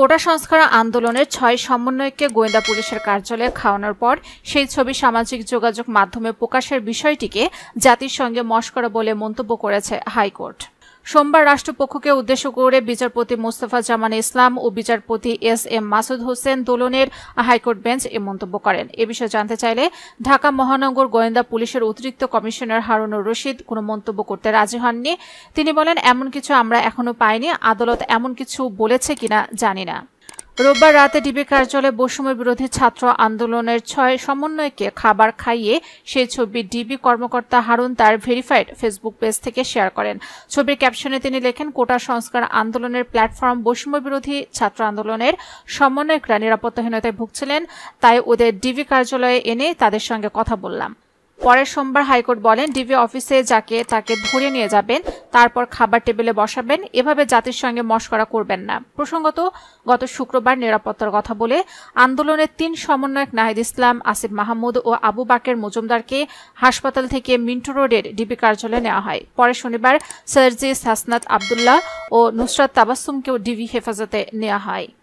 কোটা সংস্কার আন্দোলনের ছয় সমন্বয়কে গোয়েন্দা পুলিশের কার্যালয়ে খাওয়ানোর পর সেই ছবি সামাজিক যোগাযোগ মাধ্যমে প্রকাশের বিষয়টিকে জাতির সঙ্গে মস্করা বলে মন্তব্য করেছে হাইকোর্ট সোমবার রাষ্ট্রপক্ষকে উদ্দেশ্য করে বিচারপতি মোস্তফা জামান ইসলাম ও বিচারপতি এস এম মাসুদ হোসেন দোলনের হাইকোর্ট বেঞ্চ এ মন্তব্য করেন এ বিষয়ে জানতে চাইলে ঢাকা মহানগর গোয়েন্দা পুলিশের অতিরিক্ত কমিশনার হারুনুর রশিদ কোনো মন্তব্য করতে রাজি হননি তিনি বলেন এমন কিছু আমরা এখনও পাইনি আদালত এমন কিছু বলেছে কিনা জানি না রোববার রাতে ডিবি কার্যালয়ে বৈষম্য বিরোধী ছাত্র আন্দোলনের ছয় সমন্বয়কে খাবার খাইয়ে সেই ছবি ডিবি কর্মকর্তা হারুন তার ভেরিফাইড ফেসবুক পেজ থেকে শেয়ার করেন ছবির ক্যাপশনে তিনি লেখেন কোটা সংস্কার আন্দোলনের প্ল্যাটফর্ম বৈষম্য বিরোধী ছাত্র আন্দোলনের সমন্বয়করা নিরাপত্তাহীনতায় ভুগছিলেন তাই ওদের ডিবি কার্যালয়ে এনে তাদের সঙ্গে কথা বললাম পরের সোমবার হাইকোর্ট বলেন ডিবি অফিসে যাকে তাকে ধরে নিয়ে যাবেন তারপর খাবার টেবিলে বসাবেন এভাবে জাতির সঙ্গে মস্করা করবেন না প্রসঙ্গত গত শুক্রবার নিরাপত্তার কথা বলে আন্দোলনের তিন সমন্বয়ক নাহিদ ইসলাম আসিফ মাহমুদ ও আবু বাকের মজুমদারকে হাসপাতাল থেকে মিন্টো রোডের ডিবি কার্যালয়ে নেওয়া হয় পরে শনিবার সার্জিস হাসনাত আবদুল্লাহ ও নুসরাত তাবাসুমকেও ডিবি হেফাজতে নেওয়া হয়